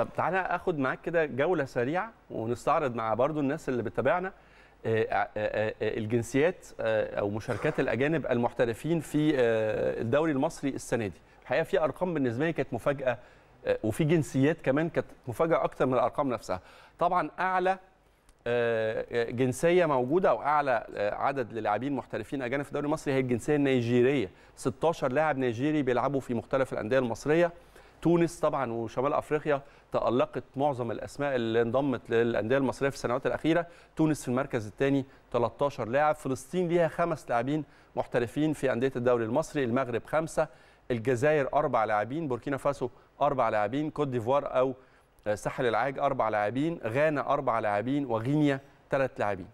طب تعالى اخد معاك كده جوله سريعه ونستعرض مع برضو الناس اللي بتتابعنا آه، آه، آه، الجنسيات او مشاركات الاجانب المحترفين في الدوري المصري السنه دي الحقيقه في ارقام بالنسبه لي كانت مفاجاه وفي جنسيات كمان كانت مفاجاه اكتر من الارقام نفسها طبعا اعلى جنسيه موجوده او اعلى عدد للاعبين محترفين اجانب في الدوري المصري هي الجنسيه النيجيريه 16 لاعب نيجيري بيلعبوا في مختلف الانديه المصريه تونس طبعا وشمال افريقيا تالقت معظم الاسماء اللي انضمت للانديه المصريه في السنوات الاخيره تونس في المركز الثاني 13 لاعب فلسطين ليها خمس لاعبين محترفين في انديه الدوري المصري المغرب خمسه الجزائر اربع لاعبين بوركينا فاسو اربع لاعبين كوت ديفوار او آه، ساحل العاج اربع لاعبين غانا اربع لاعبين وغينيا ثلاث لاعبين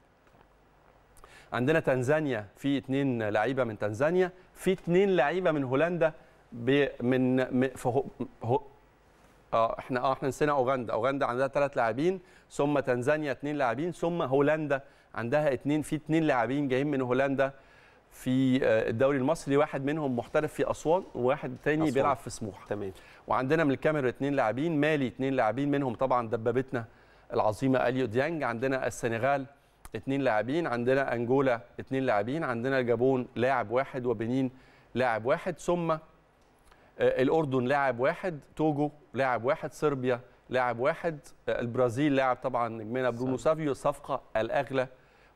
عندنا تنزانيا في اثنين لعيبه من تنزانيا في اثنين لعيبه من هولندا من فهو هو اه احنا اه احنا نسينا اوغندا، اوغندا عندها ثلاث لاعبين، ثم تنزانيا اثنين لاعبين، ثم هولندا عندها اثنين في اثنين لاعبين جايين من هولندا في آه، الدوري المصري واحد منهم محترف في اسوان وواحد تاني بيلعب في سموحه تمام وعندنا من الكاميرون اثنين لاعبين مالي اثنين لاعبين منهم طبعا دبابتنا العظيمه اليو ديانج عندنا السنغال اثنين لاعبين عندنا انجولا اثنين لاعبين عندنا الجابون لاعب واحد وبنين لاعب واحد ثم آه، الاردن لاعب واحد توجو لاعب واحد صربيا لاعب واحد آه، البرازيل لاعب طبعا نجمنا برونو سافيو الصفقه الاغلى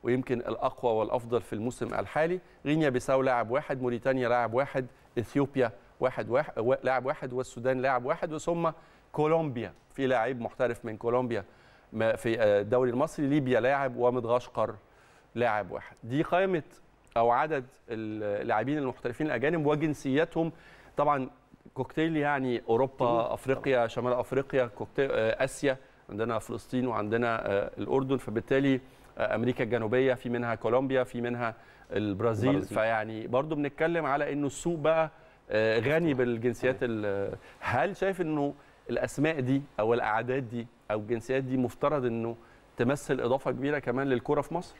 ويمكن الاقوى والافضل في الموسم الحالي غينيا بيساو لاعب واحد موريتانيا لاعب واحد اثيوبيا واحد واحد لاعب واحد والسودان لاعب واحد وثم كولومبيا في لاعب محترف من كولومبيا في آه، الدوري المصري ليبيا لاعب ومدغشقر لاعب واحد دي قائمه او عدد اللاعبين المحترفين الاجانب وجنسياتهم طبعا كوكتيل يعني اوروبا افريقيا شمال افريقيا كوكتيل آه، اسيا عندنا فلسطين وعندنا آه، الاردن فبالتالي آه، امريكا الجنوبيه في منها كولومبيا في منها البرازيل, البرازيل. فيعني برضو بنتكلم على انه السوق بقى غني بالجنسيات أيوة. هل شايف انه الاسماء دي او الاعداد دي او الجنسيات دي مفترض انه تمثل اضافه كبيره كمان للكره في مصر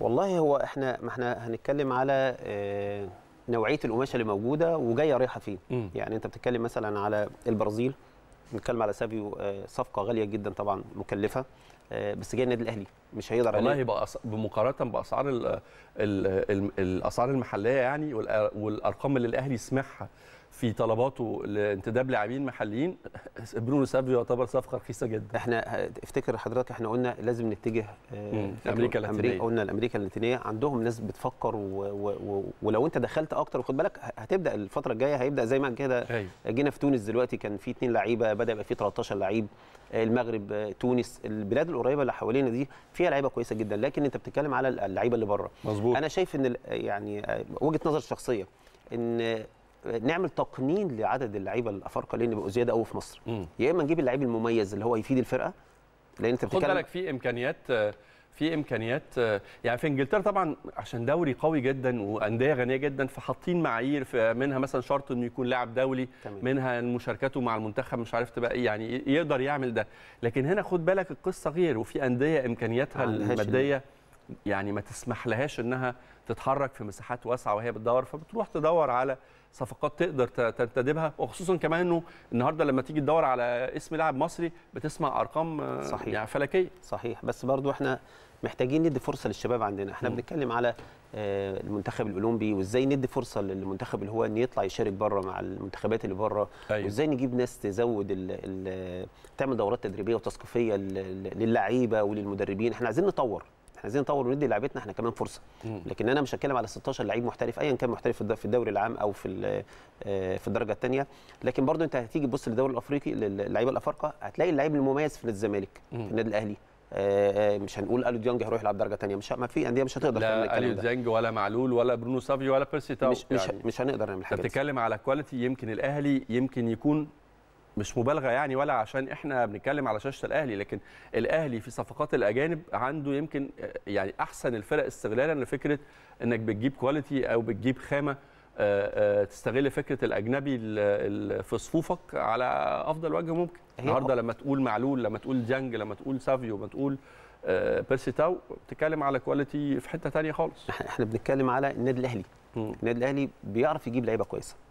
والله هو احنا ما احنا هنتكلم على اه نوعيه القماشه اللي موجوده وجايه رايحه فين يعني انت بتتكلم مثلا على البرازيل بنتكلم على سافيو آه، صفقه غاليه جدا طبعا مكلفه آه، بس جاي النادي الاهلي مش هيقدر والله بقى بمقارنه باسعار الـ الـ الـ الاسعار المحليه يعني والارقام اللي الاهلي سمعها في طلباته لانتداب لاعبين محليين برونو سافيو يعتبر صفقه رخيصه جدا احنا افتكر حضرتك احنا قلنا لازم نتجه آه، امريكا اللاتينيه قلنا الامريكا اللاتينيه عندهم ناس بتفكر و... و... و... ولو انت دخلت اكتر وخد بالك هتبدا الفتره الجايه هيبدا زي ما كده أيوه. جينا في تونس دلوقتي كان في اثنين لعيبه بدا يبقى في 13 لعيب آه، المغرب تونس البلاد القريبه اللي حوالينا دي فيها لعيبه كويسه جدا لكن انت بتتكلم على اللعيبه اللي بره مظبوط انا شايف ان يعني آه، وجهه نظر شخصيه ان آه، نعمل تقنين لعدد اللعيبه الافارقه اللي بيبقوا زياده قوي في مصر يا اما نجيب اللعيب المميز اللي هو يفيد الفرقه لان انت بتتكلم خد بالك في امكانيات آه، في امكانيات آه، يعني في انجلترا طبعا عشان دوري قوي جدا وانديه غنيه جدا فحاطين معايير منها مثلا شرط انه يكون لاعب دولي تمام. منها مشاركته مع المنتخب مش عارف تبقى إيه، يعني يقدر يعمل ده لكن هنا خد بالك القصه غير وفي انديه امكانياتها الماديه يعني ما تسمح لهاش انها تتحرك في مساحات واسعه وهي بتدور فبتروح تدور على صفقات تقدر تنتدبها وخصوصا كمان انه النهارده لما تيجي تدور على اسم لاعب مصري بتسمع ارقام آه، صحيح. يعني فلكيه صحيح بس برضو احنا محتاجين ندي فرصه للشباب عندنا احنا م. بنتكلم على آه، المنتخب الاولمبي وازاي ندي فرصه للمنتخب اللي هو ان يطلع يشارك بره مع المنتخبات اللي بره أيوه. وازاي نجيب ناس تزود الـ الـ تعمل دورات تدريبيه وتثقيفيه للعيبه وللمدربين احنا عايزين نطور عايزين نطور وندي لعيبتنا احنا كمان فرصه لكن انا مش هتكلم على 16 لعيب محترف ايا كان محترف في الدوري العام او في آه، في الدرجه الثانيه لكن برضو انت هتيجي تبص للدوري الافريقي للعيبه الافارقه هتلاقي اللعيب المميز في نادي الزمالك في النادي الاهلي آه، آه، مش هنقول الو ديانج هيروح يلعب درجه ثانيه مش ما في انديه مش هتقدر لا الو ديانج ولا معلول ولا برونو سافيو ولا بيرسي تاو مش يعني مش هنقدر نعمل حاجه انت بتتكلم على كواليتي يمكن الاهلي يمكن يكون مش مبالغه يعني ولا عشان احنا بنتكلم على شاشه الاهلي لكن الاهلي في صفقات الاجانب عنده يمكن آه، يعني احسن الفرق استغلالا لفكره انك بتجيب كواليتي او بتجيب خامه آه، آه، تستغل فكره الاجنبي في صفوفك على افضل وجه ممكن النهارده لما تقول معلول لما تقول جانج لما تقول سافيو لما تقول بيرسي تاو بتتكلم على كواليتي في حته ثانيه خالص احنا بنتكلم على النادي الاهلي النادي الاهلي بيعرف يجيب لعيبه كويسه